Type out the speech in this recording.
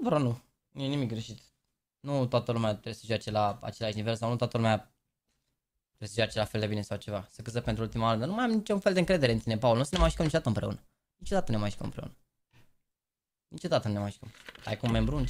Nu, bro, nu. Nu e nimic greșit. Nu toată lumea trebuie să joace la același nivel sau nu toată lumea trebuie să joace la fel de bine sau ceva. Să câță pentru ultima oară. Nu mai am niciun fel de încredere în tine, Paul. Nu o să ne mai jucăm niciodată împreună. Niciodată ne mai jucăm împreună. Niciodată nu ne mai jucăm. Ai cu un membru în